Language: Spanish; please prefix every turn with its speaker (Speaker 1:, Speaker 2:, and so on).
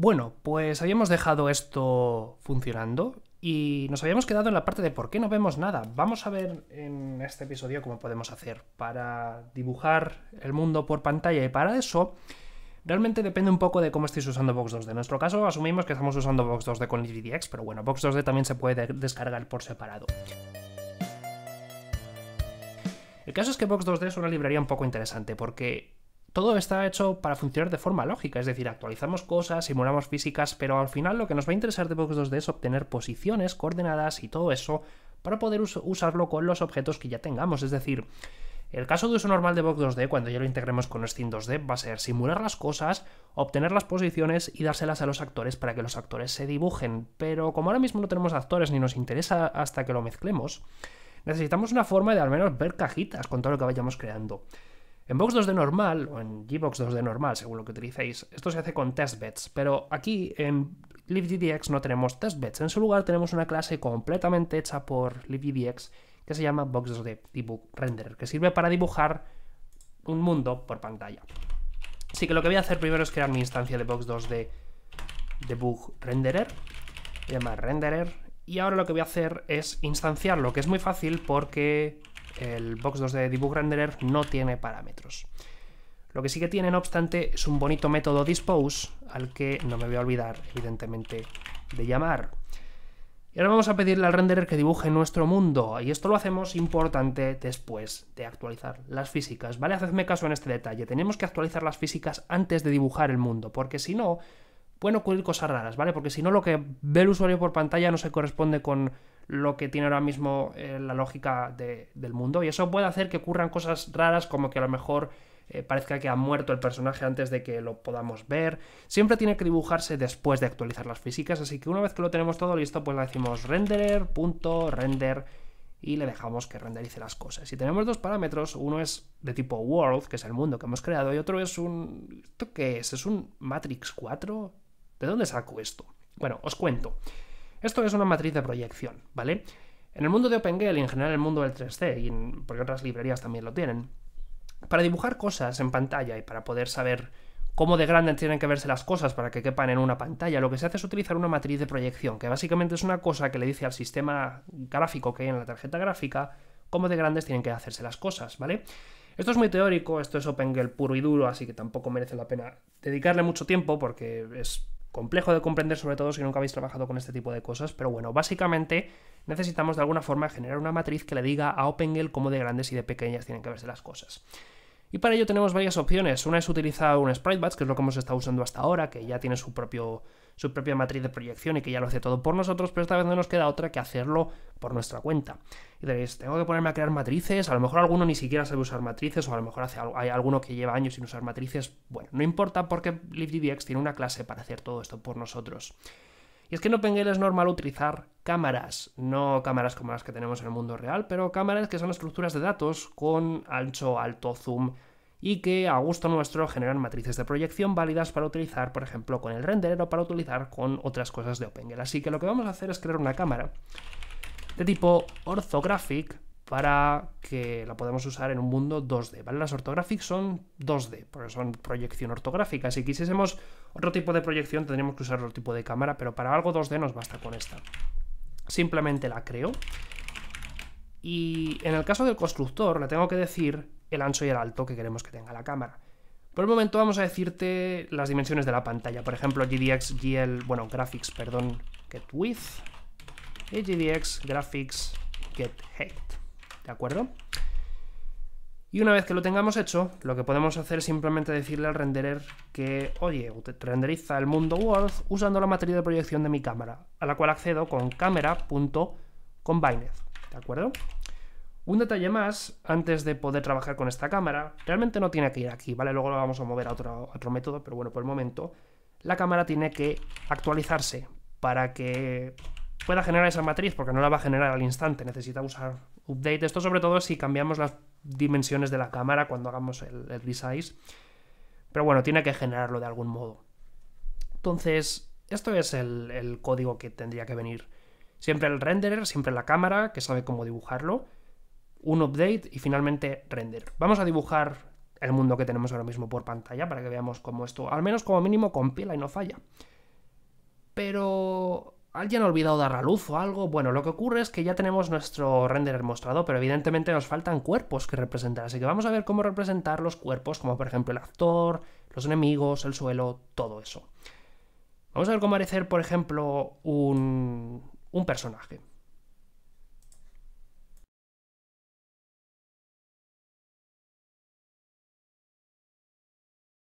Speaker 1: Bueno, pues habíamos dejado esto funcionando y nos habíamos quedado en la parte de por qué no vemos nada. Vamos a ver en este episodio cómo podemos hacer para dibujar el mundo por pantalla y para eso realmente depende un poco de cómo estéis usando Box 2D. En nuestro caso asumimos que estamos usando Box 2D con LibreDX, pero bueno, Box 2D también se puede descargar por separado. El caso es que Box 2D es una librería un poco interesante porque todo está hecho para funcionar de forma lógica, es decir, actualizamos cosas, simulamos físicas, pero al final lo que nos va a interesar de Box 2D es obtener posiciones, coordenadas y todo eso para poder usarlo con los objetos que ya tengamos, es decir, el caso de uso normal de Box 2D, cuando ya lo integremos con Steam 2D, va a ser simular las cosas, obtener las posiciones y dárselas a los actores para que los actores se dibujen. Pero como ahora mismo no tenemos actores ni nos interesa hasta que lo mezclemos, necesitamos una forma de al menos ver cajitas con todo lo que vayamos creando. En Box 2D normal, o en Gbox 2D normal, según lo que utilicéis, esto se hace con testbeds, pero aquí en libgdx no tenemos testbeds. En su lugar tenemos una clase completamente hecha por libgdx que se llama Box 2D Renderer, que sirve para dibujar un mundo por pantalla. Así que lo que voy a hacer primero es crear mi instancia de Box 2D Debug Renderer. Voy a llamar Renderer. Y ahora lo que voy a hacer es instanciarlo, que es muy fácil porque el Box 2 de Debug Renderer no tiene parámetros. Lo que sí que tiene, no obstante, es un bonito método dispose, al que no me voy a olvidar, evidentemente, de llamar. Y ahora vamos a pedirle al renderer que dibuje nuestro mundo, y esto lo hacemos importante después de actualizar las físicas, ¿vale? Hacedme caso en este detalle, tenemos que actualizar las físicas antes de dibujar el mundo, porque si no, pueden ocurrir cosas raras, ¿vale? Porque si no, lo que ve el usuario por pantalla no se corresponde con lo que tiene ahora mismo eh, la lógica del mundo. Y eso puede hacer que ocurran cosas raras como que a lo mejor eh, parezca que ha muerto el personaje antes de que lo podamos ver. Siempre tiene que dibujarse después de actualizar las físicas, así que una vez que lo tenemos todo listo, pues le decimos renderer.render y le dejamos que renderice las cosas. Y tenemos dos parámetros, uno es de tipo world, que es el mundo que hemos creado, y otro es un... ¿Esto qué es? ¿Es un Matrix 4? ¿De dónde saco esto? Bueno, os cuento. Esto es una matriz de proyección, ¿vale? En el mundo de OpenGL y en general en el mundo del 3D, y porque otras librerías también lo tienen, para dibujar cosas en pantalla y para poder saber cómo de grandes tienen que verse las cosas para que quepan en una pantalla, lo que se hace es utilizar una matriz de proyección, que básicamente es una cosa que le dice al sistema gráfico que hay en la tarjeta gráfica cómo de grandes tienen que hacerse las cosas, ¿vale? Esto es muy teórico, esto es OpenGL puro y duro, así que tampoco merece la pena dedicarle mucho tiempo porque es complejo de comprender, sobre todo si nunca habéis trabajado con este tipo de cosas, pero bueno, básicamente necesitamos de alguna forma generar una matriz que le diga a OpenGL cómo de grandes y de pequeñas tienen que verse las cosas. Y para ello tenemos varias opciones. Una es utilizar un SpriteBatch, que es lo que hemos estado usando hasta ahora, que ya tiene su, propio, su propia matriz de proyección y que ya lo hace todo por nosotros, pero esta vez no nos queda otra que hacerlo por nuestra cuenta. Y diréis, tengo que ponerme a crear matrices, a lo mejor alguno ni siquiera sabe usar matrices, o a lo mejor hace, hay alguno que lleva años sin usar matrices. Bueno, no importa porque LiveDBX tiene una clase para hacer todo esto por nosotros. Y es que en OpenGL es normal utilizar cámaras, no cámaras como las que tenemos en el mundo real, pero cámaras que son estructuras de datos con ancho, alto, zoom y que a gusto nuestro generan matrices de proyección válidas para utilizar, por ejemplo, con el renderer o para utilizar con otras cosas de OpenGL. Así que lo que vamos a hacer es crear una cámara de tipo orthographic para que la podamos usar en un mundo 2D. ¿vale? Las ortográficas son 2D, porque son proyección ortográfica. Si quisiésemos otro tipo de proyección, tendríamos que usar otro tipo de cámara, pero para algo 2D nos basta con esta. Simplemente la creo. Y en el caso del constructor, le tengo que decir el ancho y el alto que queremos que tenga la cámara. Por el momento vamos a decirte las dimensiones de la pantalla. Por ejemplo, GDX, GL, bueno, graphics, perdón, get width. Y GDX, graphics, get height. ¿de acuerdo? Y una vez que lo tengamos hecho, lo que podemos hacer es simplemente decirle al renderer que, oye, renderiza el mundo World usando la materia de proyección de mi cámara, a la cual accedo con camera.combined, ¿de acuerdo? Un detalle más, antes de poder trabajar con esta cámara, realmente no tiene que ir aquí, ¿vale? Luego lo vamos a mover a otro, a otro método, pero bueno, por el momento, la cámara tiene que actualizarse para que pueda generar esa matriz, porque no la va a generar al instante. Necesita usar update. Esto sobre todo si cambiamos las dimensiones de la cámara cuando hagamos el, resize. Pero bueno, tiene que generarlo de algún modo. Entonces, esto es el, el código que tendría que venir. Siempre el renderer, siempre la cámara, que sabe cómo dibujarlo. Un update y finalmente render. Vamos a dibujar el mundo que tenemos ahora mismo por pantalla para que veamos cómo esto, al menos como mínimo, compila y no falla. Pero alguien ha olvidado dar a luz o algo. Bueno, lo que ocurre es que ya tenemos nuestro render mostrado, pero evidentemente nos faltan cuerpos que representar. Así que vamos a ver cómo representar los cuerpos, como por ejemplo el actor, los enemigos, el suelo, todo eso. Vamos a ver cómo aparecer, por ejemplo, un personaje.